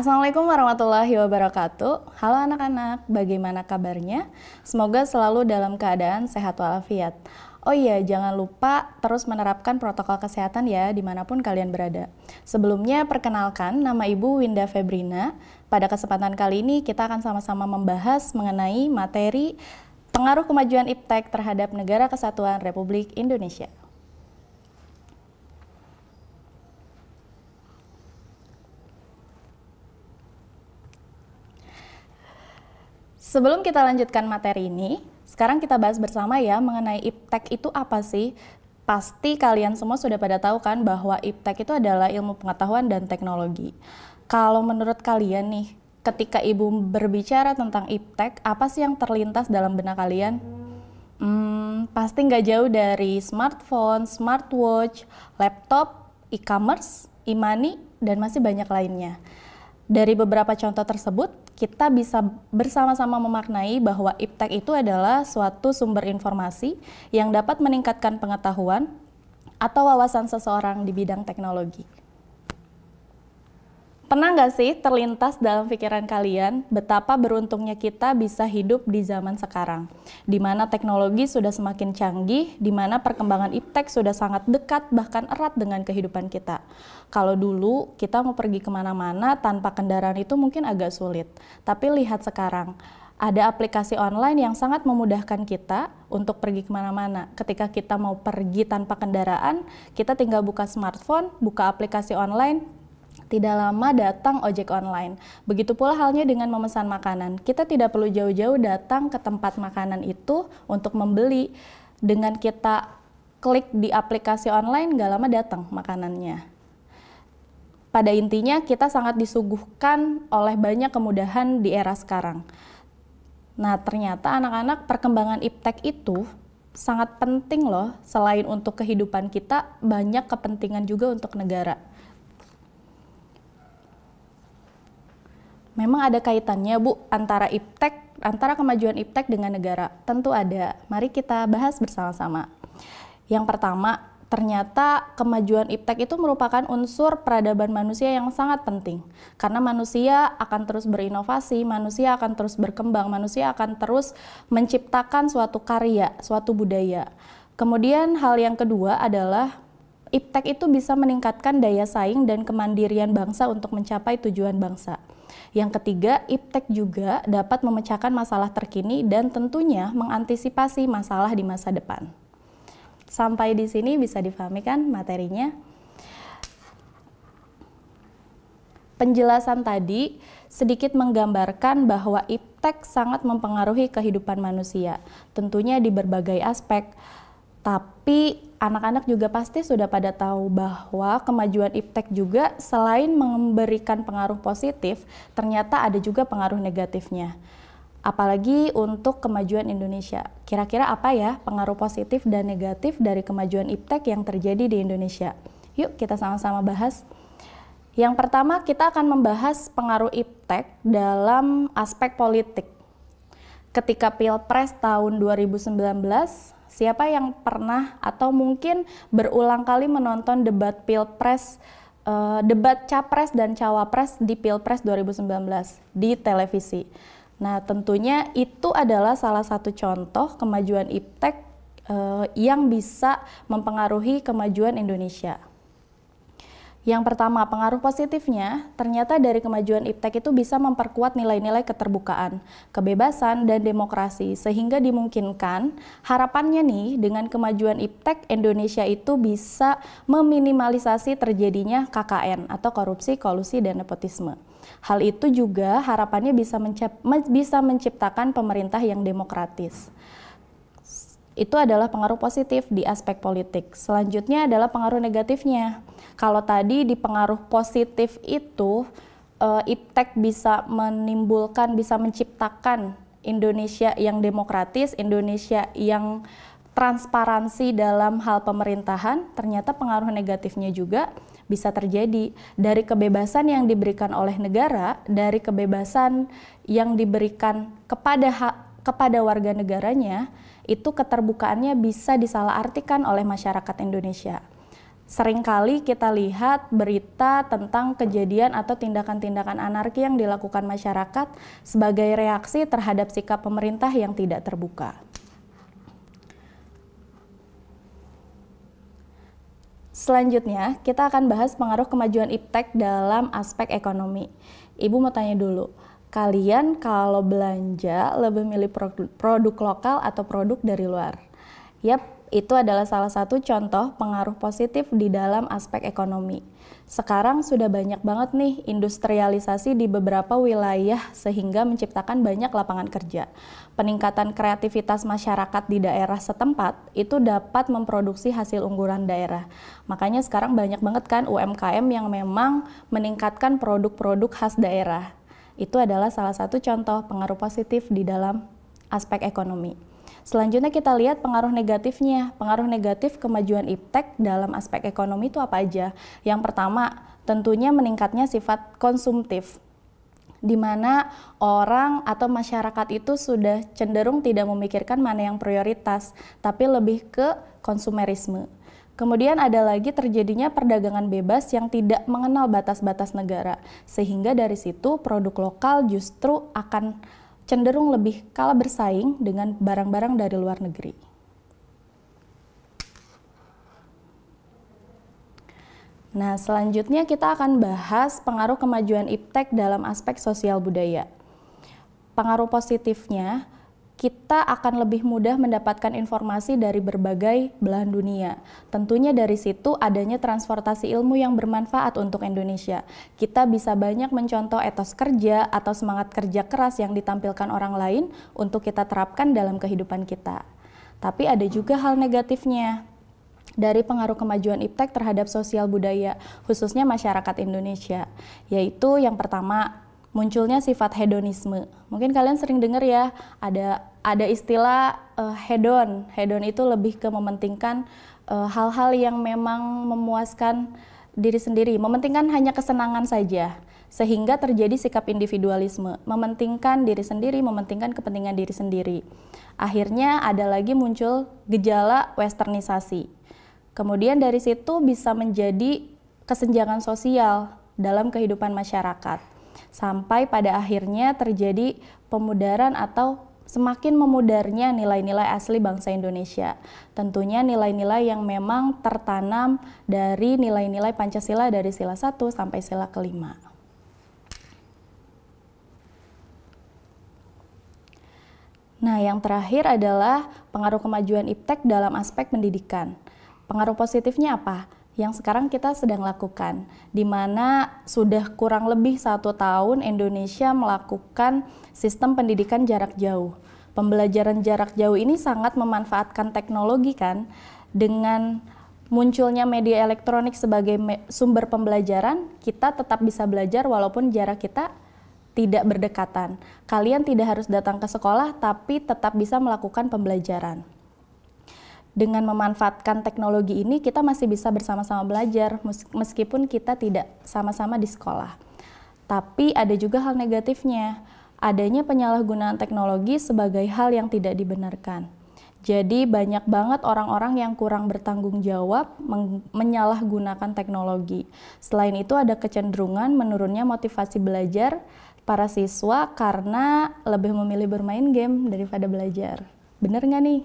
Assalamualaikum warahmatullahi wabarakatuh. Halo anak-anak, bagaimana kabarnya? Semoga selalu dalam keadaan sehat walafiat. Oh iya, jangan lupa terus menerapkan protokol kesehatan ya dimanapun kalian berada. Sebelumnya perkenalkan nama Ibu Winda Febrina. Pada kesempatan kali ini kita akan sama-sama membahas mengenai materi pengaruh kemajuan IPTEK terhadap negara kesatuan Republik Indonesia. Sebelum kita lanjutkan materi ini, sekarang kita bahas bersama ya mengenai iptek itu apa sih? Pasti kalian semua sudah pada tahu kan bahwa iptek itu adalah ilmu pengetahuan dan teknologi. Kalau menurut kalian nih, ketika ibu berbicara tentang iptek, apa sih yang terlintas dalam benak kalian? Hmm, pasti nggak jauh dari smartphone, smartwatch, laptop, e-commerce, e-money, dan masih banyak lainnya. Dari beberapa contoh tersebut, kita bisa bersama-sama memaknai bahwa IPTEK itu adalah suatu sumber informasi yang dapat meningkatkan pengetahuan atau wawasan seseorang di bidang teknologi. Pernah nggak sih terlintas dalam pikiran kalian betapa beruntungnya kita bisa hidup di zaman sekarang? Di mana teknologi sudah semakin canggih, di mana perkembangan iptek sudah sangat dekat bahkan erat dengan kehidupan kita. Kalau dulu kita mau pergi kemana-mana tanpa kendaraan itu mungkin agak sulit. Tapi lihat sekarang, ada aplikasi online yang sangat memudahkan kita untuk pergi kemana-mana. Ketika kita mau pergi tanpa kendaraan, kita tinggal buka smartphone, buka aplikasi online, tidak lama datang ojek online. Begitu pula halnya dengan memesan makanan. Kita tidak perlu jauh-jauh datang ke tempat makanan itu untuk membeli. Dengan kita klik di aplikasi online, gak lama datang makanannya. Pada intinya, kita sangat disuguhkan oleh banyak kemudahan di era sekarang. Nah, ternyata anak-anak perkembangan iptek itu sangat penting loh, selain untuk kehidupan kita, banyak kepentingan juga untuk negara. Memang ada kaitannya Bu antara IPTEK, antara kemajuan IPTEK dengan negara? Tentu ada. Mari kita bahas bersama-sama. Yang pertama, ternyata kemajuan iptek itu merupakan unsur peradaban manusia yang sangat penting karena manusia akan terus berinovasi, manusia akan terus berkembang, manusia akan terus menciptakan suatu karya, suatu budaya. Kemudian hal yang kedua adalah iptek itu bisa meningkatkan daya saing dan kemandirian bangsa untuk mencapai tujuan bangsa. Yang ketiga, Iptek juga dapat memecahkan masalah terkini dan tentunya mengantisipasi masalah di masa depan. Sampai di sini bisa difahami kan materinya? Penjelasan tadi sedikit menggambarkan bahwa Iptek sangat mempengaruhi kehidupan manusia, tentunya di berbagai aspek tapi anak-anak juga pasti sudah pada tahu bahwa kemajuan iptek juga selain memberikan pengaruh positif, ternyata ada juga pengaruh negatifnya. Apalagi untuk kemajuan Indonesia. Kira-kira apa ya pengaruh positif dan negatif dari kemajuan iptek yang terjadi di Indonesia? Yuk kita sama-sama bahas. Yang pertama kita akan membahas pengaruh iptek dalam aspek politik. Ketika Pilpres tahun 2019, Siapa yang pernah atau mungkin berulang kali menonton debat pilpres uh, debat capres dan cawapres di Pilpres 2019 di televisi. Nah, tentunya itu adalah salah satu contoh kemajuan IPTEK uh, yang bisa mempengaruhi kemajuan Indonesia. Yang pertama, pengaruh positifnya ternyata dari kemajuan IPTEK itu bisa memperkuat nilai-nilai keterbukaan, kebebasan, dan demokrasi, sehingga dimungkinkan harapannya nih dengan kemajuan IPTEK Indonesia itu bisa meminimalisasi terjadinya KKN atau korupsi, kolusi, dan nepotisme. Hal itu juga harapannya bisa, mencip bisa menciptakan pemerintah yang demokratis itu adalah pengaruh positif di aspek politik. Selanjutnya adalah pengaruh negatifnya. Kalau tadi di pengaruh positif itu uh, IPTEK bisa menimbulkan, bisa menciptakan Indonesia yang demokratis, Indonesia yang transparansi dalam hal pemerintahan, ternyata pengaruh negatifnya juga bisa terjadi dari kebebasan yang diberikan oleh negara, dari kebebasan yang diberikan kepada hak kepada warga negaranya, itu keterbukaannya bisa disalahartikan oleh masyarakat Indonesia seringkali kita lihat berita tentang kejadian atau tindakan-tindakan anarki yang dilakukan masyarakat sebagai reaksi terhadap sikap pemerintah yang tidak terbuka. Selanjutnya, kita akan bahas pengaruh kemajuan iptek dalam aspek ekonomi. Ibu mau tanya dulu, kalian kalau belanja lebih milih produk, produk lokal atau produk dari luar? Yap, itu adalah salah satu contoh pengaruh positif di dalam aspek ekonomi. Sekarang sudah banyak banget nih industrialisasi di beberapa wilayah sehingga menciptakan banyak lapangan kerja. Peningkatan kreativitas masyarakat di daerah setempat itu dapat memproduksi hasil unggulan daerah. Makanya sekarang banyak banget kan UMKM yang memang meningkatkan produk-produk khas daerah. Itu adalah salah satu contoh pengaruh positif di dalam aspek ekonomi. Selanjutnya kita lihat pengaruh negatifnya. Pengaruh negatif kemajuan iptek dalam aspek ekonomi itu apa aja? Yang pertama, tentunya meningkatnya sifat konsumtif di mana orang atau masyarakat itu sudah cenderung tidak memikirkan mana yang prioritas, tapi lebih ke konsumerisme. Kemudian ada lagi terjadinya perdagangan bebas yang tidak mengenal batas-batas negara, sehingga dari situ produk lokal justru akan cenderung lebih kalah bersaing dengan barang-barang dari luar negeri. Nah, selanjutnya kita akan bahas pengaruh kemajuan IPTEK dalam aspek sosial budaya. Pengaruh positifnya, kita akan lebih mudah mendapatkan informasi dari berbagai belahan dunia. Tentunya dari situ adanya transportasi ilmu yang bermanfaat untuk Indonesia. Kita bisa banyak mencontoh etos kerja atau semangat kerja keras yang ditampilkan orang lain untuk kita terapkan dalam kehidupan kita. Tapi ada juga hal negatifnya dari pengaruh kemajuan IPTEK terhadap sosial budaya, khususnya masyarakat Indonesia, yaitu yang pertama munculnya sifat hedonisme. Mungkin kalian sering dengar ya, ada ada istilah uh, hedon. Hedon itu lebih ke mementingkan eh, hal-hal uh, hal -hal yang memang memuaskan diri sendiri, mementingkan hanya kesenangan saja sehingga terjadi sikap individualisme, mementingkan diri sendiri, mementingkan kepentingan diri sendiri. Akhirnya ada lagi muncul gejala westernisasi. Kemudian dari situ bisa menjadi kesenjangan sosial dalam kehidupan masyarakat sampai pada akhirnya terjadi pemudaran atau semakin memudarnya nilai-nilai asli bangsa Indonesia. Tentunya nilai-nilai yang memang tertanam dari nilai-nilai Pancasila dari sila 1 sampai sila kelima. Nah, yang terakhir adalah pengaruh kemajuan IPTEK dalam aspek pendidikan. Pengaruh positifnya apa? yang sekarang kita sedang lakukan, di mana sudah kurang lebih satu tahun Indonesia melakukan sistem pendidikan jarak jauh. Pembelajaran jarak jauh ini sangat memanfaatkan teknologi kan, dengan munculnya media elektronik sebagai sumber pembelajaran, kita tetap bisa belajar walaupun jarak kita tidak berdekatan. Kalian tidak harus datang ke sekolah, tapi tetap bisa melakukan pembelajaran dengan memanfaatkan teknologi ini kita masih bisa bersama-sama belajar meskipun kita tidak sama-sama di sekolah. Tapi ada juga hal negatifnya, adanya penyalahgunaan teknologi sebagai hal yang tidak dibenarkan. Jadi banyak banget orang-orang yang kurang bertanggung jawab menyalahgunakan teknologi. Selain itu ada kecenderungan menurunnya motivasi belajar para siswa karena lebih memilih bermain game daripada belajar. Bener nggak nih?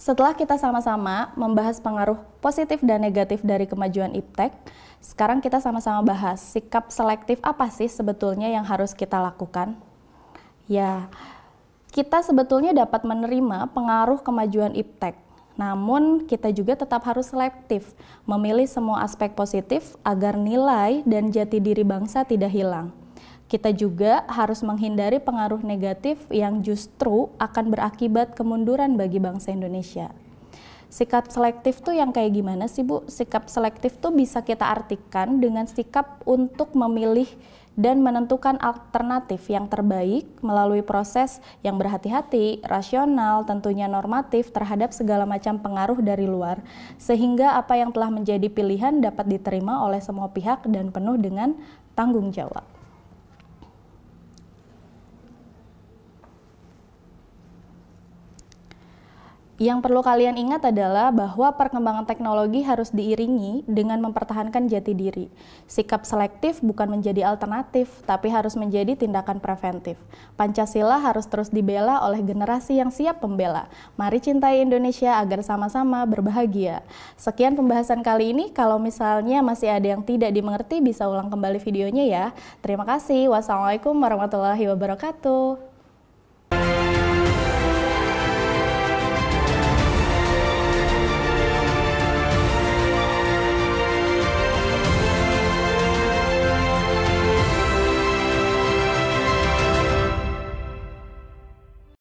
Setelah kita sama-sama membahas pengaruh positif dan negatif dari kemajuan iptek, sekarang kita sama-sama bahas sikap selektif apa sih sebetulnya yang harus kita lakukan? Ya, kita sebetulnya dapat menerima pengaruh kemajuan iptek. Namun, kita juga tetap harus selektif, memilih semua aspek positif agar nilai dan jati diri bangsa tidak hilang. Kita juga harus menghindari pengaruh negatif yang justru akan berakibat kemunduran bagi bangsa Indonesia. Sikap selektif tuh yang kayak gimana sih Bu? Sikap selektif tuh bisa kita artikan dengan sikap untuk memilih dan menentukan alternatif yang terbaik melalui proses yang berhati-hati, rasional, tentunya normatif terhadap segala macam pengaruh dari luar, sehingga apa yang telah menjadi pilihan dapat diterima oleh semua pihak dan penuh dengan tanggung jawab. Yang perlu kalian ingat adalah bahwa perkembangan teknologi harus diiringi dengan mempertahankan jati diri. Sikap selektif bukan menjadi alternatif, tapi harus menjadi tindakan preventif. Pancasila harus terus dibela oleh generasi yang siap membela. Mari cintai Indonesia agar sama-sama berbahagia. Sekian pembahasan kali ini. Kalau misalnya masih ada yang tidak dimengerti, bisa ulang kembali videonya ya. Terima kasih. Wassalamualaikum warahmatullahi wabarakatuh.